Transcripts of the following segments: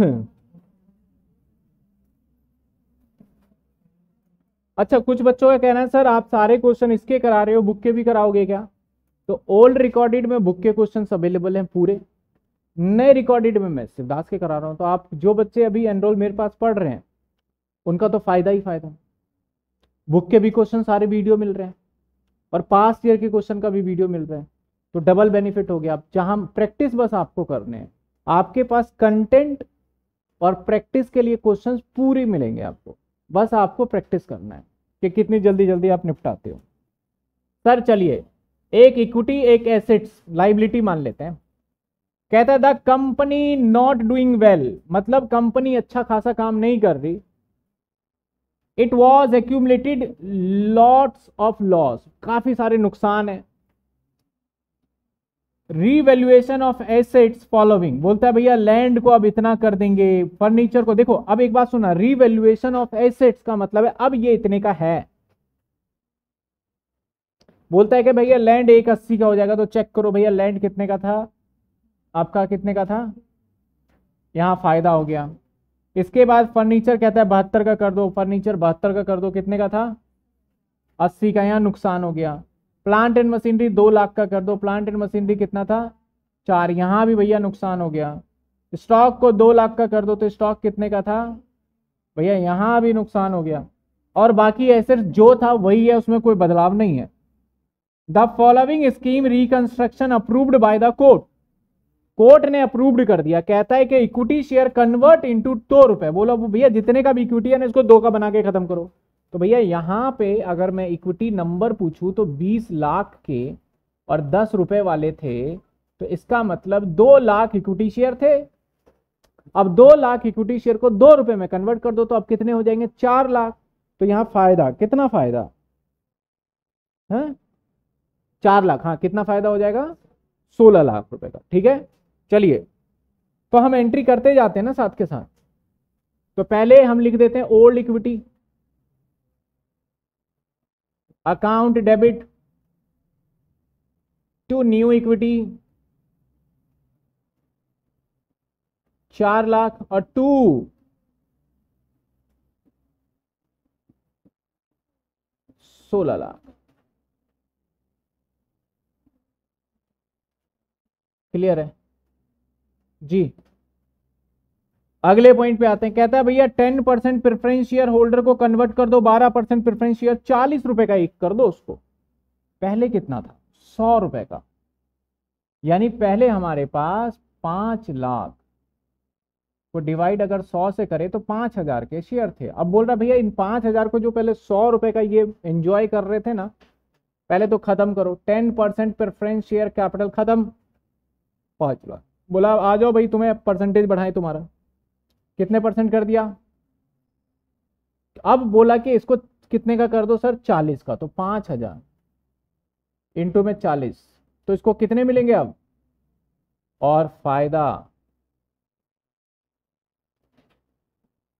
हम्म। अच्छा कुछ बच्चों का कहना है सर आप सारे क्वेश्चन इसके करा रहे हो बुक के भी कराओगे क्या तो ओल्ड रिकॉर्डेड में बुक के क्वेश्चन अवेलेबल हैं पूरे नए रिकॉर्डेड में मैं शिवदास के करा रहा हूं तो आप जो बच्चे अभी एनरोल मेरे पास पढ़ रहे हैं उनका तो फायदा ही फायदा बुक के भी क्वेश्चन सारे वीडियो मिल रहे हैं और पास्ट ईयर के क्वेश्चन का भी वीडियो मिल रहा है तो डबल बेनिफिट हो गया आप जहां प्रैक्टिस बस आपको करने हैं आपके पास कंटेंट और प्रैक्टिस के लिए क्वेश्चन पूरे मिलेंगे आपको बस आपको प्रैक्टिस करना है कि कितनी जल्दी जल्दी आप निपटाते हो सर चलिए एक इक्विटी एक एसेट्स लाइबिलिटी मान लेते हैं कहता है the company not doing well मतलब कंपनी अच्छा खासा काम नहीं कर रही it was accumulated lots of loss काफ़ी सारे नुकसान है रीवेल्युएशन ऑफ एसेट्स फॉलोइंग बोलता है भैया लैंड को अब इतना कर देंगे फर्नीचर को देखो अब एक बात सुना रीवेल्युएशन ऑफ एसेट्स का मतलब है अब ये इतने का है बोलता है कि भैया लैंड एक अस्सी का हो जाएगा तो चेक करो भैया लैंड कितने का था आपका कितने का था यहाँ फायदा हो गया इसके बाद फर्नीचर कहता है बहत्तर का कर दो फर्नीचर बहत्तर का कर दो कितने का था अस्सी का यहाँ नुकसान हो गया प्लांट एंड मशीनरी दो लाख का कर दो प्लांट एंड मशीनरी कितना था चार यहां भी भैया नुकसान हो गया स्टॉक को दो लाख का कर दो तो स्टॉक कितने का था भैया यहां भी नुकसान हो गया और बाकी ऐसे जो था वही है उसमें कोई बदलाव नहीं है the following scheme reconstruction approved by the court court ने अप्रूव्ड कर दिया कहता है कि इक्विटी शेयर कन्वर्ट इनटू दो रुपए बोलो भैया जितने का भी इक्विटी है ना इसको दो का बना के खत्म करो तो भैया यहाँ पे अगर मैं इक्विटी नंबर पूछूँ तो बीस लाख के और दस रुपए वाले थे तो इसका मतलब दो लाख इक्विटी शेयर थे अब दो लाख इक्विटी शेयर को दो रुपए में कन्वर्ट कर दो तो अब कितने हो जाएंगे चार लाख तो यहाँ फायदा कितना फायदा है हाँ? चार लाख हाँ कितना फायदा हो जाएगा सोलह लाख रुपए का ठीक है चलिए तो हम एंट्री करते जाते हैं ना साथ के साथ तो पहले हम लिख देते हैं old equity account debit to new equity चार लाख और टू सोलह लाख क्लियर है जी अगले पॉइंट पे आते हैं कहता है भैया ten percent preference share holder को कन्वर्ट कर दो बारह परसेंट प्रेफरेंस शेयर चालीस रुपए का एक कर दो उसको पहले कितना था सौ रुपए का यानी पहले हमारे पास पांच लाख को डिवाइड अगर सौ से करें तो पांच हजार के शेयर थे अब बोल रहा भैया इन पांच हजार को जो पहले सौ रुपए का ये एंजॉय कर रहे थे ना पहले तो खत्म करो ten percent preference share capital खत्म पांच लाख बोला आ जाओ भाई तुम्हें परसेंटेज बढ़ाए तुम्हारा कितने परसेंट कर दिया अब बोला कि इसको कितने का कर दो सर चालीस का तो पांच हजार इंटू में चालीस तो इसको कितने मिलेंगे अब और फायदा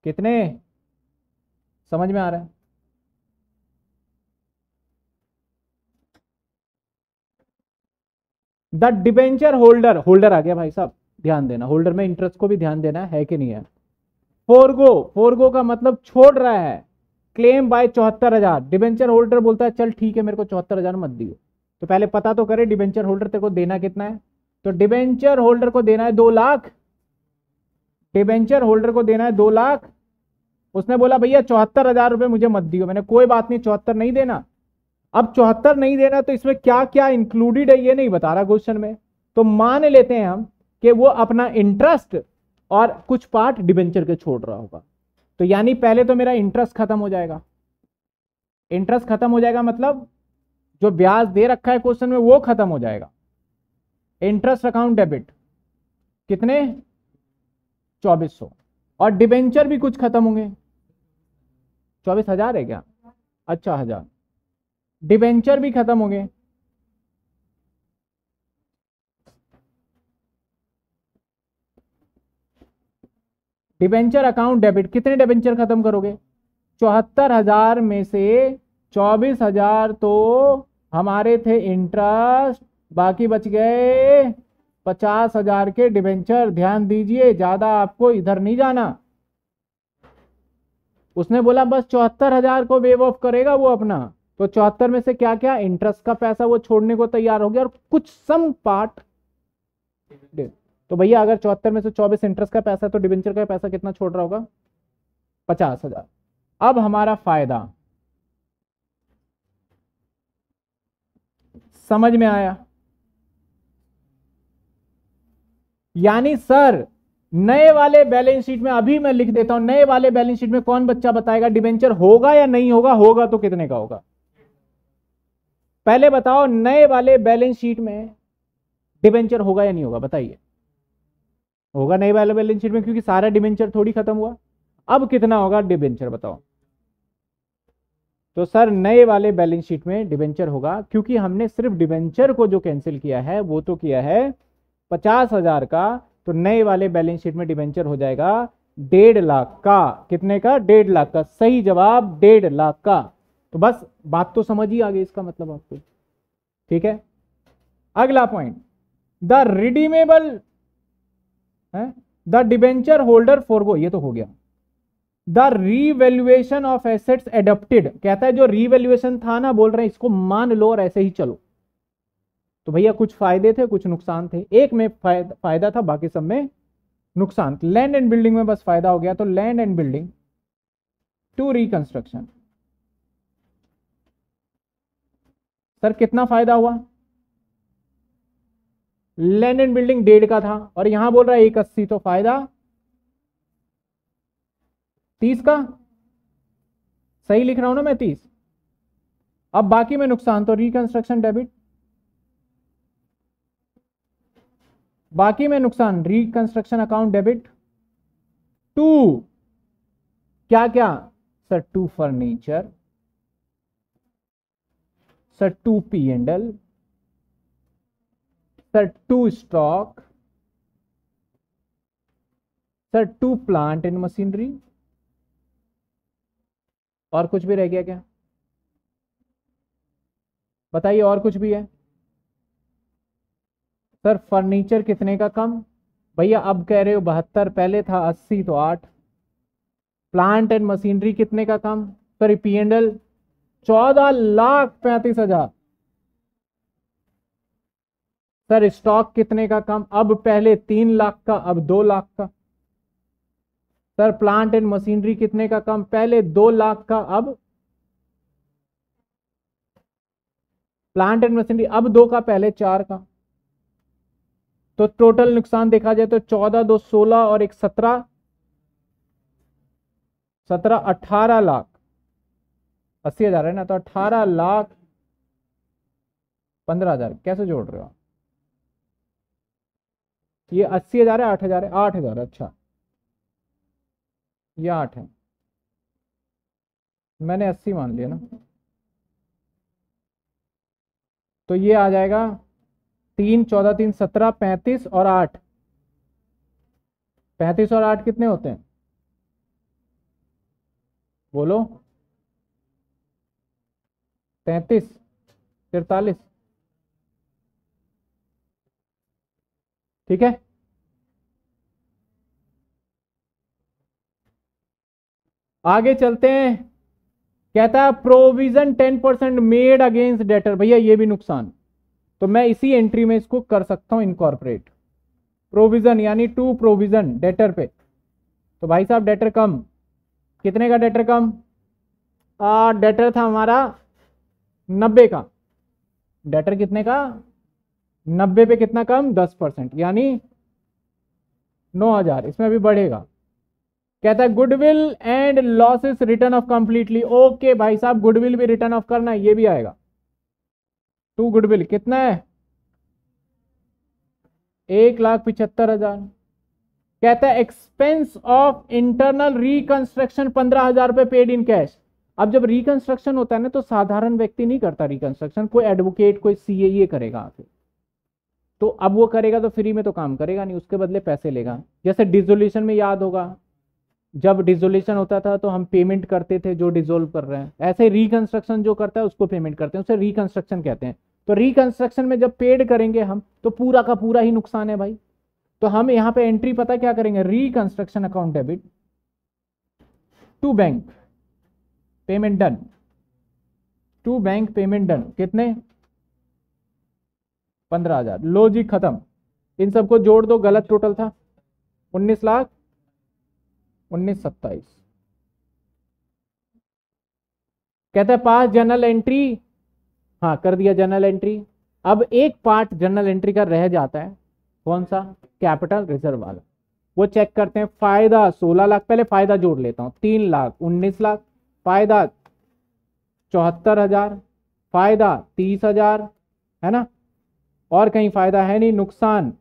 कितने समझ में आ रहा है द डिबेंचर होल्डर होल्डर आ गया भाई साहब ध्यान देना होल्डर में इंटरेस्ट को भी ध्यान देना है कि नहीं है फोरगो फोरगो का मतलब छोड़ रहा है क्लेम बाय चौहत्तर हजार डिवेंचर होल्डर बोलता है चल ठीक है मेरे को चौहत्तर हजार मत दियो तो पहले पता तो करे डिवेंचर होल्डर तेरे को देना कितना है तो डिवेंचर होल्डर को देना है दो लाख डिवेंचर होल्डर को देना है दो लाख उसने बोला भैया चौहत्तर हजार रुपये मुझे मत दियो मैंने कोई बात नहीं चौहत्तर नहीं देना अब चौहत्तर नहीं देना तो इसमें क्या क्या इंक्लूडेड है ये नहीं बता रहा क्वेश्चन में तो मान लेते हैं हम कि वो अपना इंटरेस्ट और कुछ पार्ट डिबेंचर के छोड़ रहा होगा तो यानी पहले तो मेरा इंटरेस्ट खत्म हो जाएगा इंटरेस्ट खत्म हो जाएगा मतलब जो ब्याज दे रखा है क्वेश्चन में वो खत्म हो जाएगा इंटरेस्ट अकाउंट डेबिट कितने चौबीस सौ और डिबेंचर भी कुछ खत्म होंगे चौबीस हजार है क्या अच्छा हजार डिबेंचर भी खत्म होंगे डिबेंचर अकाउंट डेबिट कितने डिबेंचर खत्म करोगे चौहत्तर हजार में से चौबीस हजार तो हमारे थे इंटरेस्ट बाकी बच गए पचास हजार के डिबेंचर ध्यान दीजिए ज्यादा आपको इधर नहीं जाना उसने बोला बस चौहत्तर हजार को वेव ऑफ करेगा वो अपना तो चौहत्तर में से क्या क्या इंटरेस्ट का पैसा वो छोड़ने को तैयार हो गया और कुछ सम पार्ट तो भैया अगर चौहत्तर में से चौबीस इंटरेस्ट का पैसा है तो डिबेंचर का पैसा कितना छोड़ रहा होगा पचास हजार अब हमारा फायदा समझ में आया यानी सर नए वाले बैलेंस शीट में अभी मैं लिख देता हूं नए वाले बैलेंस शीट में कौन बच्चा बताएगा डिबेंचर होगा या नहीं होगा होगा तो कितने का होगा पहले बताओ नए वाले बैलेंस शीट में डिबेंचर होगा या नहीं होगा बताइए होगा नहीं वाला बैलेंस शीट में क्योंकि सारा डिबेंचर थोड़ी खत्म हुआ अब कितना होगा डिबेंचर बताओ तो सर नए वाले बैलेंस शीट में डिबेंचर होगा क्योंकि हमने सिर्फ डिबेंचर को जो कैंसिल किया है वो तो किया है पचास हजार का तो नए वाले बैलेंस शीट में डिबेंचर हो जाएगा डेढ़ लाख का कितने का डेढ़ लाख का सही जवाब डेढ़ लाख का तो बस बात तो समझ ही आ गई इसका मतलब आपको ठीक है अगला पॉइंट द रिडीमेबल है द डिबेंचर होल्डर फोरगो ये तो हो गया the revaluation of assets adapted कहता है जो रीवेल्युएशन था ना बोल रहे हैं इसको मान लो और ऐसे ही चलो तो भैया कुछ फायदे थे कुछ नुकसान थे एक में फायदा था बाकी सब में नुकसान लैंड एंड बिल्डिंग में बस फायदा हो गया तो land and building to reconstruction sir कितना फायदा हुआ लैंड एंड बिल्डिंग डेढ़ का था और यहां बोल रहा है एक अस्सी तो फायदा तीस का सही लिख रहा हूं ना मैं तीस अब बाकी में नुकसान तो रिकंस्ट्रक्शन डेबिट बाकी में नुकसान रिकंस्ट्रक्शन अकाउंट डेबिट टू क्या क्या sir to furniture sir to P and L sir to stock sir to plant and machinery और कुछ भी रह गया क्या बताइए और कुछ भी है सर फर्नीचर कितने का कम भैया अब कह रहे हो बहत्तर पहले था अस्सी तो आठ प्लांट एंड मशीनरी कितने का कम सर पी एंड एल चौदह लाख पैंतीस हजार सर स्टॉक कितने का कम अब पहले तीन लाख का अब दो लाख का सर प्लांट एंड मशीनरी कितने का कम पहले दो लाख का अब प्लांट एंड मशीनरी अब दो का पहले चार का तो टोटल नुकसान देखा जाए तो चौदह दो सोलह और एक सत्रह सत्रह अठारह लाख अस्सी हजार है ना तो अठारह लाख पंद्रह हजार कैसे जोड़ रहे हो आप ये अस्सी हजार है आठ हजार है आठ हजार अच्छा ये आठ है मैंने अस्सी मान लिया ना तो ये आ जाएगा तीन चौदह तीन सत्रह पैंतीस और आठ पैंतीस और आठ कितने होते हैं बोलो तैतीस तिरतालीस ठीक है आगे चलते हैं कहता है provision ten percent made against debtor भैया ये भी नुकसान तो मैं इसी एंट्री में इसको कर सकता हूं इनकॉर्पोरेट प्रोविजन यानी टू प्रोविजन डेटर पे तो भाई साहब डेटर कम कितने का डेटर कम डेटर था हमारा नब्बे का डेटर कितने का नब्बे पे कितना कम दस परसेंट यानी नौ हजार इसमें अभी बढ़ेगा कहता है goodwill and losses written off completely okay भाई साहब गुडविल भी रिटर्न ऑफ करना है ये भी आएगा टू गुडविल कितना है एक लाख पिछहत्तर हजार कहता है एक्सपेंस ऑफ इंटरनल रिकंस्ट्रक्शन पंद्रह हजार रुपए पेड इन कैश अब जब रिकंस्ट्रक्शन होता है ना तो साधारण व्यक्ति नहीं करता रिकंस्ट्रक्शन कोई एडवोकेट कोई सीए ये e करेगा आखिर तो अब वो करेगा तो फ्री में तो काम करेगा नहीं उसके बदले पैसे लेगा जैसे डिजोल्यूशन में याद होगा जब डिजोल्यूशन होता था तो हम पेमेंट करते थे जो डिजोल्व कर रहे हैं ऐसे रिकंस्ट्रक्शन जो करता है उसको पेमेंट करते हैं उसे रिकंस्ट्रक्शन कहते हैं तो रिकंस्ट्रक्शन में जब पेड करेंगे हम तो पूरा का पूरा ही नुकसान है भाई तो हम यहाँ पे एंट्री पता क्या करेंगे reconstruction account debit to bank payment done to bank payment done कितने पंद्रह हजार लो जी खत्म इन सबको जोड़ दो गलत टोटल था उन्नीस लाख उन्नीस सत्ताईस कहते हैं पास जनरल एंट्री हाँ कर दिया जनरल एंट्री अब एक पार्ट जनरल एंट्री का रह जाता है कौन सा कैपिटल रिजर्व वाला वो चेक करते हैं फायदा सोलह लाख पहले फायदा जोड़ लेता हूं तीन लाख उन्नीस लाख फायदा चौहत्तर हजार फायदा तीस हजार है ना और कहीं फ़ायदा है नहीं नुकसान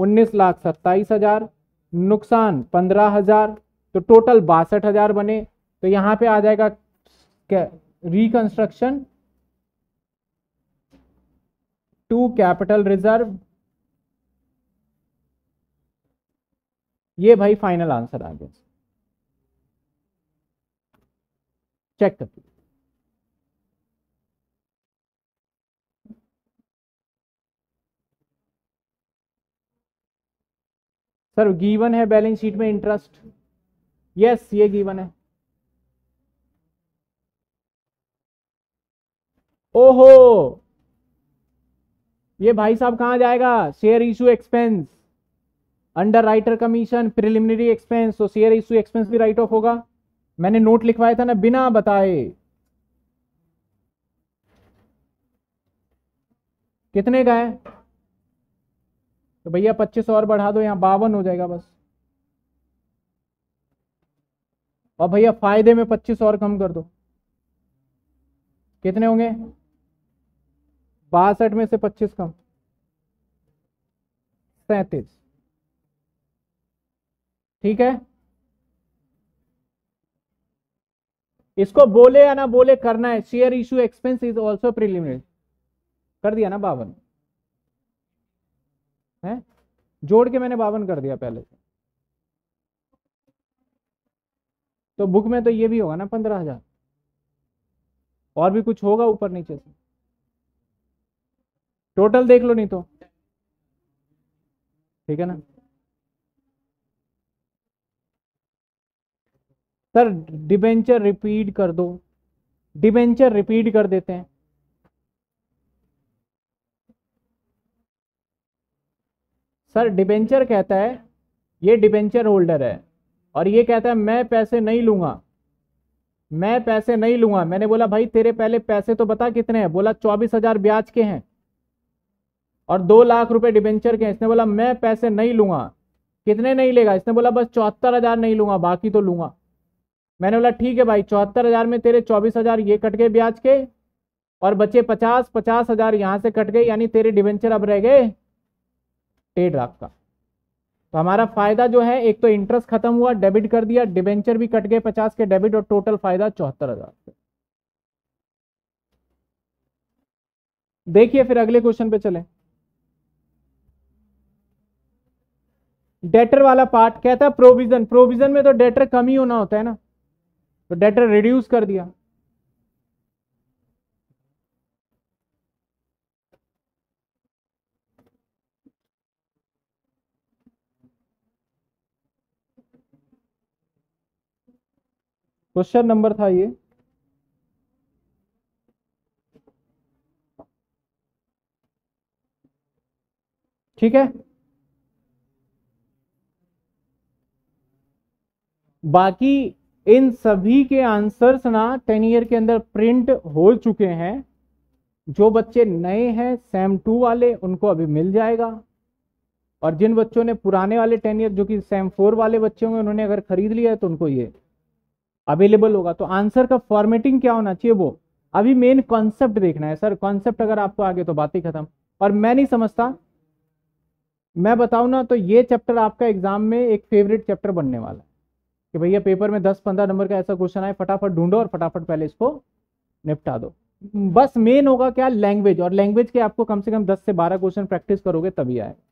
उन्नीस लाख सत्ताईस हज़ार नुकसान पंद्रह हज़ार तो टोटल बासठ हज़ार बने तो यहां पे आ जाएगा रिकंस्ट्रक्शन टू कैपिटल रिजर्व ये भाई फाइनल आंसर आ गया चेक कर करते सर गीवन है बैलेंस शीट में इंटरेस्ट यस ये गीवन है ओहो ये भाई साहब कहां जाएगा share issue expense underwriter commission preliminary expense तो शेयर इशू एक्सपेंस भी राइट ऑफ होगा मैंने नोट लिखवाया था ना बिना बताए कितने का है तो भैया पच्चीस और बढ़ा दो यहाँ बावन हो जाएगा बस और भैया फायदे में पच्चीस और कम कर दो कितने होंगे बासठ में से पच्चीस कम सैतीस ठीक है इसको बोले या ना बोले करना है share issue expense is also preliminary कर दिया ना बावन है जोड़ के मैंने बावन कर दिया पहले से तो बुक में तो ये भी होगा ना पंद्रह हजार और भी कुछ होगा ऊपर नीचे से टोटल देख लो नहीं तो ठीक है ना सर डिबेंचर रिपीट कर दो डिबेंचर रिपीट कर देते हैं सर डिबेंचर कहता है ये डिबेंचर होल्डर है और ये कहता है मैं पैसे नहीं लूँगा मैं पैसे नहीं लूँगा मैंने बोला भाई तेरे पहले पैसे तो बता कितने हैं बोला चौबीस हज़ार ब्याज के हैं और दो लाख रुपए डिबेंचर के हैं इसने बोला मैं पैसे नहीं लूँगा कितने नहीं लेगा इसने बोला बस चौहत्तर हज़ार नहीं लूँगा बाकी तो लूँगा मैंने बोला ठीक है भाई चौहत्तर हज़ार में तेरे चौबीस हज़ार ये कट गए ब्याज के और बचे पचास पचास हज़ार यहाँ से कट गए यानी तेरे डिबेंचर अब रह गए डेढ़ लाख का तो हमारा फायदा जो है एक तो इंटरेस्ट खत्म हुआ डेबिट कर दिया डिबेंचर भी कट गए पचास के डेबिट और टोटल फायदा चौहत्तर हजार देखिए फिर अगले क्वेश्चन पे चले डेटर वाला पार्ट कहता है प्रोविजन प्रोविजन में तो डेटर कम ही होना होता है ना तो डेटर रिड्यूस कर दिया क्वेश्चन नंबर था ये ठीक है बाकी इन सभी के आंसर्स ना टेन ईयर के अंदर प्रिंट हो चुके हैं जो बच्चे नए हैं सेम टू वाले उनको अभी मिल जाएगा और जिन बच्चों ने पुराने वाले टेन ईयर जो कि सेम फोर वाले बच्चे होंगे उन्होंने अगर खरीद लिया है तो उनको ये अवेलेबल होगा तो आंसर का फॉर्मेटिंग क्या होना चाहिए वो अभी मेन कॉन्सेप्ट देखना है सर कॉन्सेप्ट अगर आपको आगे तो बात ही खत्म और मैं नहीं समझता मैं बताऊँ ना तो ये चैप्टर आपका एग्जाम में एक फेवरेट चैप्टर बनने वाला है कि भैया पेपर में दस पंद्रह नंबर का ऐसा क्वेश्चन आए फटाफट ढूंढो और फटाफट पहले इसको निपटा दो बस मेन होगा क्या लैंग्वेज और लैंग्वेज के आपको कम से कम दस से बारह क्वेश्चन प्रैक्टिस करोगे तभी आएगा